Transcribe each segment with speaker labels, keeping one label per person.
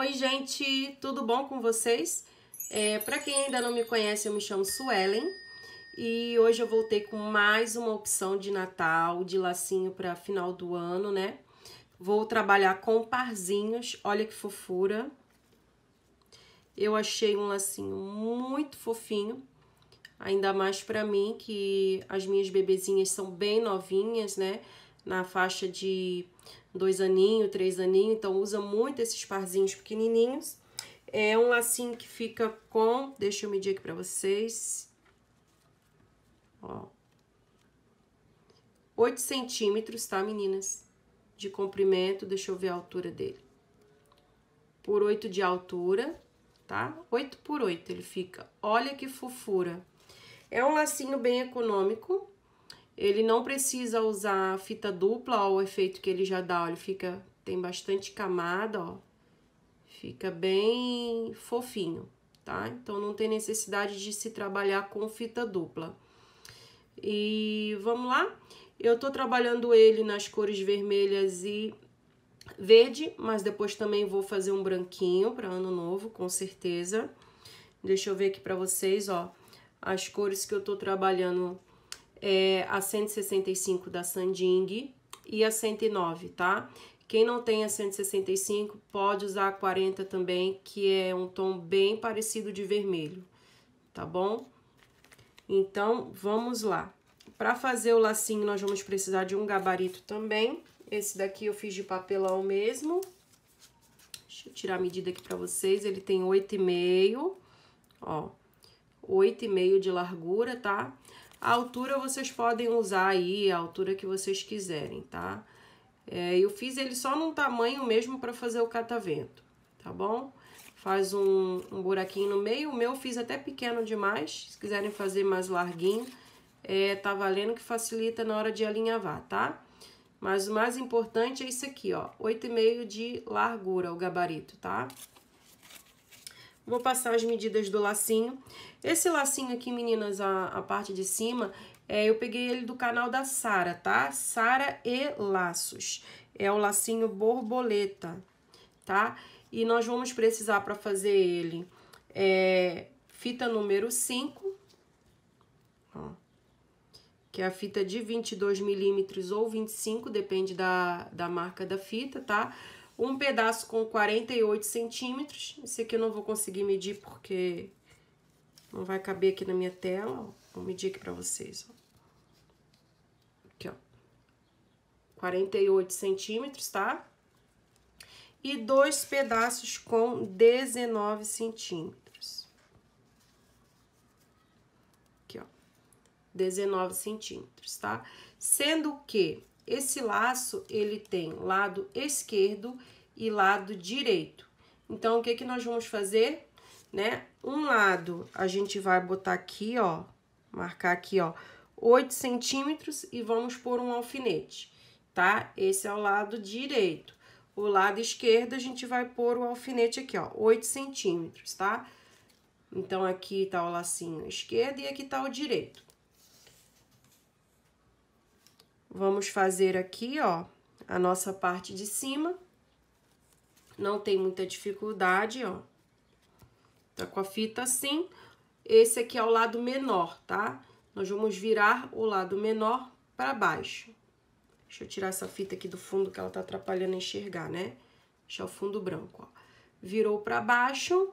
Speaker 1: Oi, gente, tudo bom com vocês? É, Para quem ainda não me conhece, eu me chamo Suelen e hoje eu voltei com mais uma opção de Natal, de lacinho para final do ano, né? Vou trabalhar com parzinhos, olha que fofura. Eu achei um lacinho muito fofinho, ainda mais para mim que as minhas bebezinhas são bem novinhas, né? na faixa de dois aninhos, três aninhos, então usa muito esses parzinhos pequenininhos. É um lacinho que fica com, deixa eu medir aqui pra vocês, ó, 8 centímetros, tá, meninas? De comprimento, deixa eu ver a altura dele. Por 8 de altura, tá? 8 por 8 ele fica. Olha que fofura. É um lacinho bem econômico, ele não precisa usar fita dupla, ó, o efeito que ele já dá, ó, ele fica, tem bastante camada, ó. Fica bem fofinho, tá? Então, não tem necessidade de se trabalhar com fita dupla. E vamos lá? Eu tô trabalhando ele nas cores vermelhas e verde, mas depois também vou fazer um branquinho para ano novo, com certeza. Deixa eu ver aqui para vocês, ó, as cores que eu tô trabalhando é a 165 da Sanding e a 109, tá? Quem não tem a 165 pode usar a 40 também, que é um tom bem parecido de vermelho, tá bom? Então, vamos lá. Para fazer o lacinho, nós vamos precisar de um gabarito também. Esse daqui eu fiz de papelão mesmo. Deixa eu tirar a medida aqui para vocês. Ele tem 8,5, ó. 8,5 de largura, tá? A altura vocês podem usar aí, a altura que vocês quiserem, tá? É, eu fiz ele só num tamanho mesmo para fazer o catavento, tá bom? Faz um, um, buraquinho no meio, o meu fiz até pequeno demais, se quiserem fazer mais larguinho, é, tá valendo que facilita na hora de alinhavar, tá? Mas o mais importante é isso aqui, ó, 8,5 de largura o gabarito, tá? Vou passar as medidas do lacinho. Esse lacinho aqui, meninas, a, a parte de cima, é, eu peguei ele do canal da Sara, tá? Sara e Laços. É o lacinho borboleta, tá? E nós vamos precisar para fazer ele é, fita número 5, ó, que é a fita de 22 milímetros ou 25, depende da, da marca da fita, tá? Tá? um pedaço com 48 centímetros. Esse aqui eu não vou conseguir medir porque não vai caber aqui na minha tela. Vou medir aqui pra vocês, ó. Aqui, ó. 48 centímetros, tá? E dois pedaços com 19 centímetros. Aqui, ó. 19 centímetros, tá? Sendo que esse laço ele tem lado esquerdo e lado direito. Então, o que, que nós vamos fazer? Né? Um lado a gente vai botar aqui, ó, marcar aqui, ó, 8 centímetros e vamos pôr um alfinete, tá? Esse é o lado direito. O lado esquerdo a gente vai pôr o alfinete aqui, ó, 8 centímetros, tá? Então, aqui tá o lacinho esquerdo e aqui tá o direito. Vamos fazer aqui, ó, a nossa parte de cima. Não tem muita dificuldade, ó. Tá com a fita assim. Esse aqui é o lado menor, tá? Nós vamos virar o lado menor para baixo. Deixa eu tirar essa fita aqui do fundo que ela tá atrapalhando enxergar, né? Deixar o fundo branco, ó. Virou para baixo,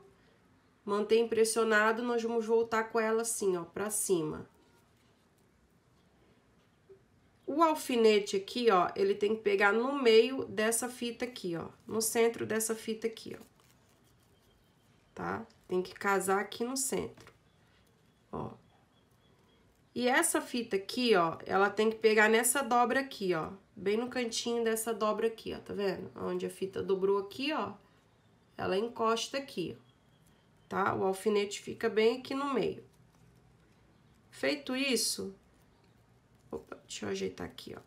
Speaker 1: mantém pressionado, nós vamos voltar com ela assim, ó, para cima. O alfinete aqui, ó, ele tem que pegar no meio dessa fita aqui, ó. No centro dessa fita aqui, ó. Tá? Tem que casar aqui no centro, ó. E essa fita aqui, ó, ela tem que pegar nessa dobra aqui, ó. Bem no cantinho dessa dobra aqui, ó, tá vendo? Onde a fita dobrou aqui, ó, ela encosta aqui, ó, tá? O alfinete fica bem aqui no meio. Feito isso, Opa, deixa eu ajeitar aqui, ó.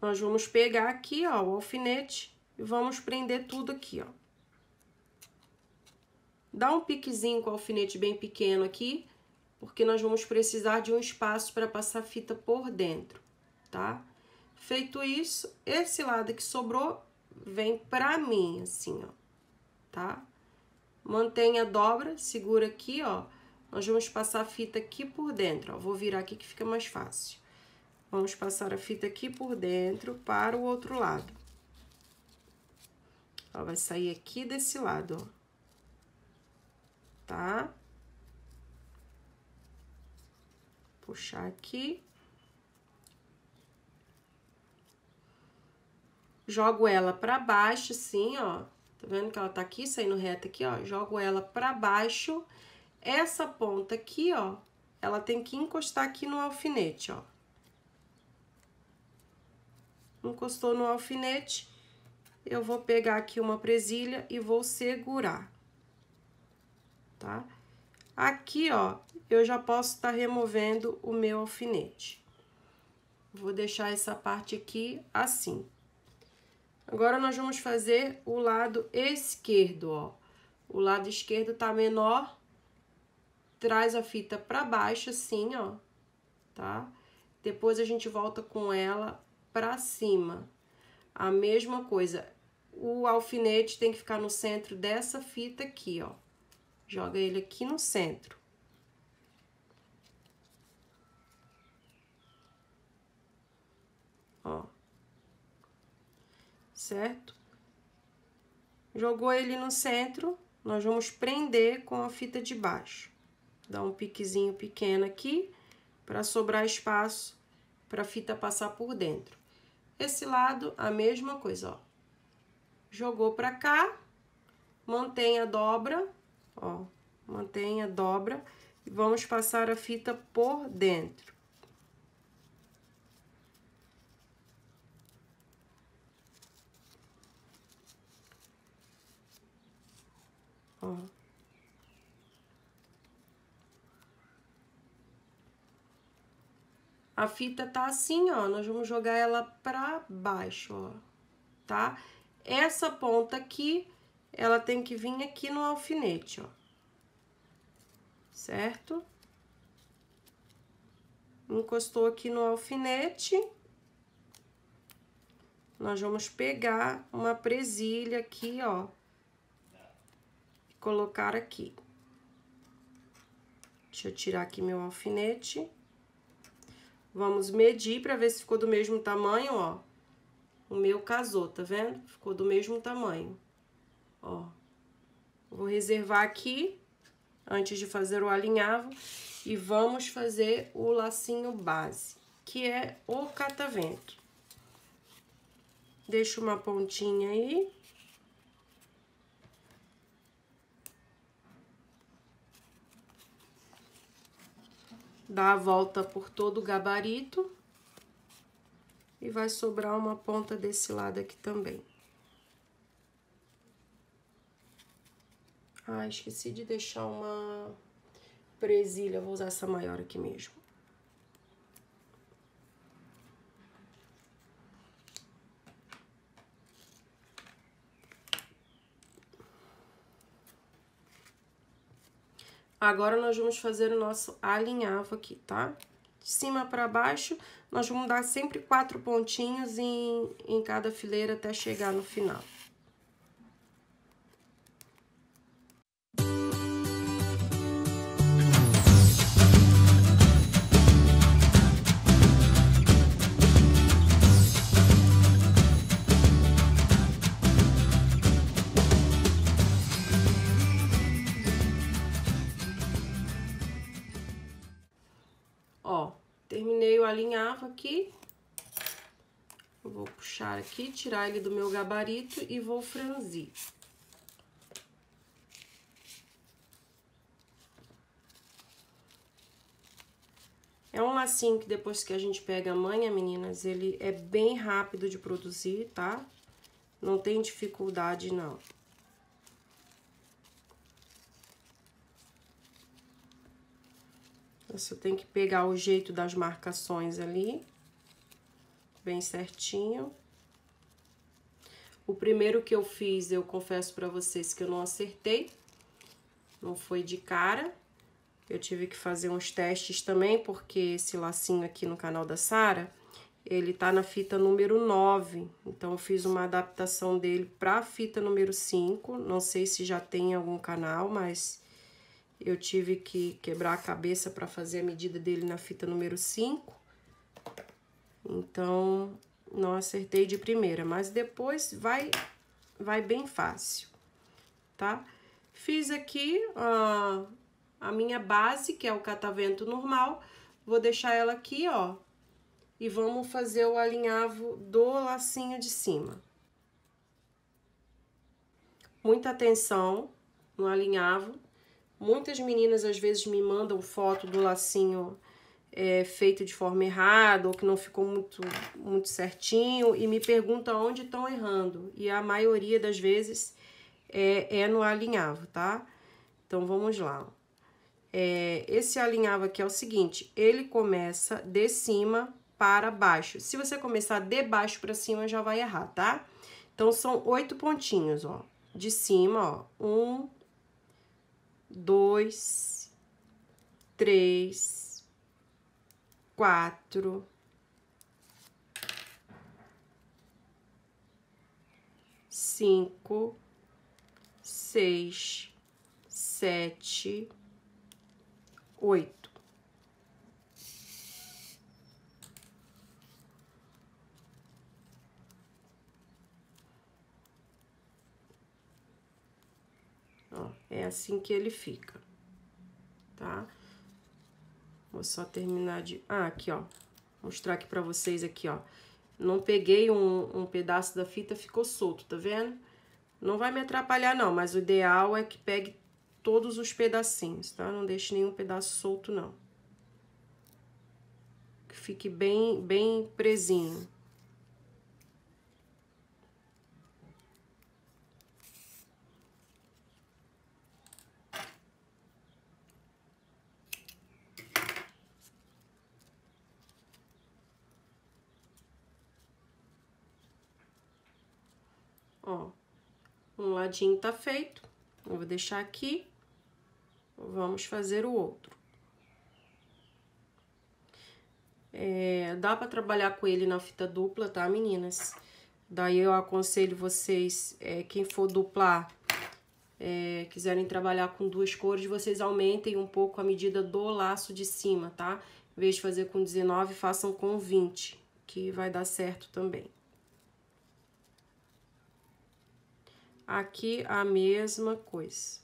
Speaker 1: Nós vamos pegar aqui, ó, o alfinete e vamos prender tudo aqui, ó. Dá um piquezinho com o alfinete bem pequeno aqui, porque nós vamos precisar de um espaço para passar fita por dentro, tá? Feito isso, esse lado que sobrou vem pra mim, assim, ó, tá? mantém a dobra, segura aqui, ó. Nós vamos passar a fita aqui por dentro, ó. Vou virar aqui que fica mais fácil. Vamos passar a fita aqui por dentro para o outro lado. Ela vai sair aqui desse lado, ó. Tá? Puxar aqui. Jogo ela para baixo, assim, ó. Tá vendo que ela tá aqui, saindo reta aqui, ó. Jogo ela pra baixo. Essa ponta aqui, ó, ela tem que encostar aqui no alfinete, ó. Encostou no alfinete, eu vou pegar aqui uma presilha e vou segurar, tá? Aqui, ó, eu já posso estar tá removendo o meu alfinete. Vou deixar essa parte aqui assim. Agora, nós vamos fazer o lado esquerdo, ó. O lado esquerdo tá menor, traz a fita pra baixo, assim, ó, tá? Depois a gente volta com ela pra cima. A mesma coisa, o alfinete tem que ficar no centro dessa fita aqui, ó. Joga ele aqui no centro. certo? Jogou ele no centro, nós vamos prender com a fita de baixo. Dá um piquezinho pequeno aqui, para sobrar espaço para a fita passar por dentro. Esse lado, a mesma coisa, ó. Jogou para cá, mantém a dobra, ó, mantém a dobra e vamos passar a fita por dentro. Ó. A fita tá assim, ó, nós vamos jogar ela pra baixo, ó, tá? Essa ponta aqui, ela tem que vir aqui no alfinete, ó. Certo? Encostou aqui no alfinete. Nós vamos pegar uma presilha aqui, ó, colocar aqui. Deixa eu tirar aqui meu alfinete. Vamos medir para ver se ficou do mesmo tamanho, ó. O meu casou, tá vendo? Ficou do mesmo tamanho. Ó. Vou reservar aqui antes de fazer o alinhavo e vamos fazer o lacinho base, que é o catavento. deixa uma pontinha aí. dá a volta por todo o gabarito. E vai sobrar uma ponta desse lado aqui também. Ah, esqueci de deixar uma presilha, vou usar essa maior aqui mesmo. Agora, nós vamos fazer o nosso alinhavo aqui, tá? De cima para baixo, nós vamos dar sempre quatro pontinhos em, em cada fileira até chegar no final. terminei o alinhavo aqui. vou puxar aqui, tirar ele do meu gabarito e vou franzir. É um lacinho que depois que a gente pega a manha, meninas, ele é bem rápido de produzir, tá? Não tem dificuldade, não. Você tem que pegar o jeito das marcações ali, bem certinho. O primeiro que eu fiz, eu confesso para vocês que eu não acertei, não foi de cara. Eu tive que fazer uns testes também, porque esse lacinho aqui no canal da Sara, ele tá na fita número 9. Então, eu fiz uma adaptação dele pra fita número 5. Não sei se já tem algum canal, mas eu tive que quebrar a cabeça para fazer a medida dele na fita número 5. Então, não acertei de primeira, mas depois vai, vai bem fácil, tá? Fiz aqui a, a minha base, que é o catavento normal. Vou deixar ela aqui, ó. E vamos fazer o alinhavo do lacinho de cima. Muita atenção no alinhavo, Muitas meninas às vezes me mandam foto do lacinho é, feito de forma errada ou que não ficou muito, muito certinho e me perguntam onde estão errando. E a maioria das vezes é, é no alinhavo, tá? Então vamos lá. É, esse alinhavo aqui é o seguinte, ele começa de cima para baixo. Se você começar de baixo para cima, já vai errar, tá? Então, são oito pontinhos, ó. De cima, ó. Um, dois, três, quatro, cinco, seis, sete, oito. É assim que ele fica, tá? Vou só terminar de... Ah, aqui, ó. Mostrar aqui pra vocês aqui, ó. Não peguei um, um pedaço da fita, ficou solto, tá vendo? Não vai me atrapalhar, não, mas o ideal é que pegue todos os pedacinhos, tá? Não deixe nenhum pedaço solto, não. Que fique bem, bem presinho. Um ladinho tá feito, eu vou deixar aqui, vamos fazer o outro. É, dá para trabalhar com ele na fita dupla, tá, meninas? Daí eu aconselho vocês, é, quem for duplar, é, quiserem trabalhar com duas cores, vocês aumentem um pouco a medida do laço de cima, tá? Em vez de fazer com 19, façam com 20, que vai dar certo também. Aqui a mesma coisa.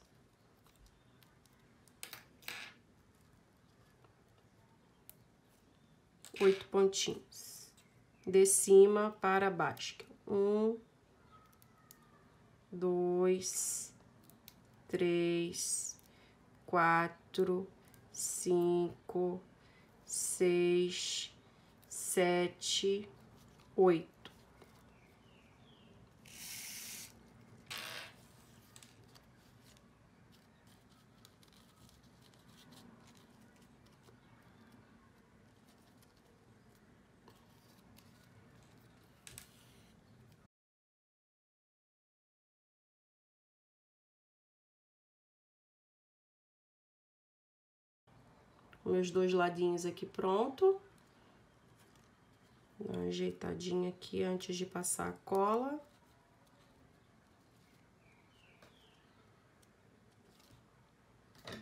Speaker 1: Oito pontinhos. De cima para baixo. Um, dois, três, quatro, cinco, seis, sete, oito meus dois ladinhos aqui pronto. Dá uma ajeitadinha aqui antes de passar a cola.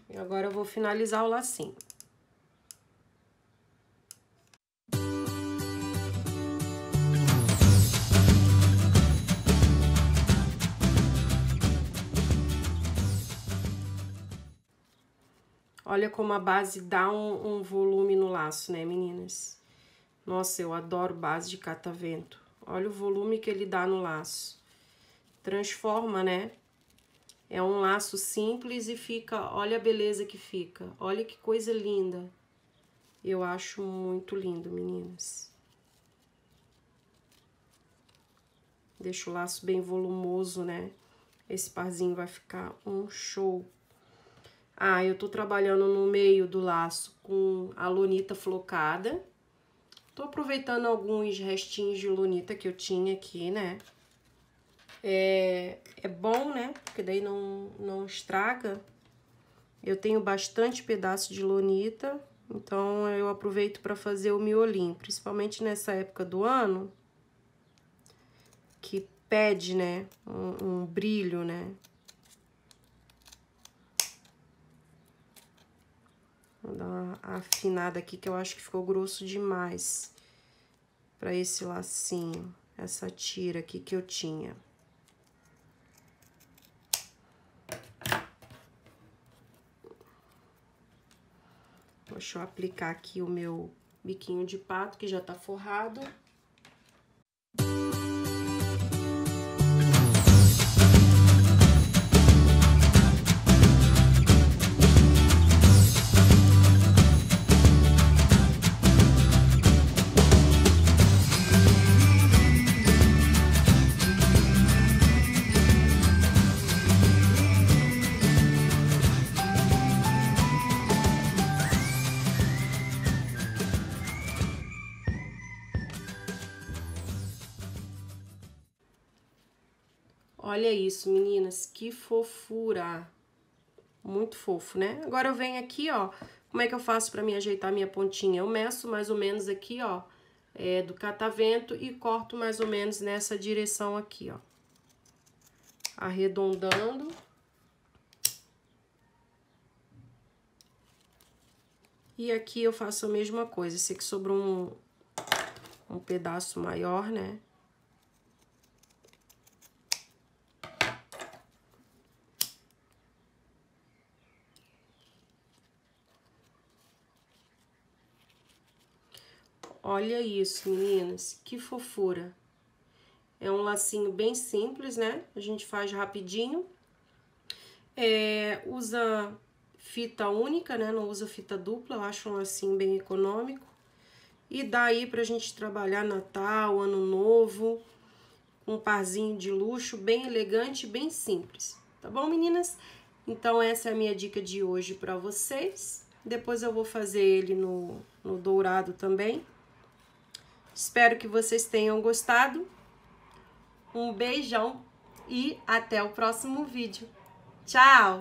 Speaker 1: E agora eu vou finalizar o lacinho. Olha como a base dá um, um volume no laço, né, meninas? Nossa, eu adoro base de catavento. Olha o volume que ele dá no laço. Transforma, né? É um laço simples e fica... Olha a beleza que fica. Olha que coisa linda. Eu acho muito lindo, meninas. Deixa o laço bem volumoso, né? Esse parzinho vai ficar um show. Ah, eu tô trabalhando no meio do laço com a lunita flocada. Tô aproveitando alguns restinhos de lunita que eu tinha aqui, né? É, é bom, né? Porque daí não, não estraga. Eu tenho bastante pedaço de lunita, então eu aproveito para fazer o miolim, principalmente nessa época do ano, que pede, né, um, um brilho, né? Vou dar uma afinada aqui, que eu acho que ficou grosso demais para esse lacinho, essa tira aqui que eu tinha. Deixa eu aplicar aqui o meu biquinho de pato, que já tá forrado. Olha isso, meninas, que fofura. Muito fofo, né? Agora eu venho aqui, ó. Como é que eu faço pra me ajeitar minha pontinha? Eu meço mais ou menos aqui, ó, é, do catavento e corto mais ou menos nessa direção aqui, ó. Arredondando. E aqui eu faço a mesma coisa. Esse aqui sobrou um, um pedaço maior, né? Olha isso, meninas, que fofura. É um lacinho bem simples, né? A gente faz rapidinho. É, usa fita única, né? Não usa fita dupla, eu acho um lacinho bem econômico. E daí pra gente trabalhar Natal, Ano Novo, um parzinho de luxo, bem elegante, bem simples. Tá bom, meninas? Então essa é a minha dica de hoje pra vocês. Depois eu vou fazer ele no, no dourado também. Espero que vocês tenham gostado. Um beijão e até o próximo vídeo. Tchau!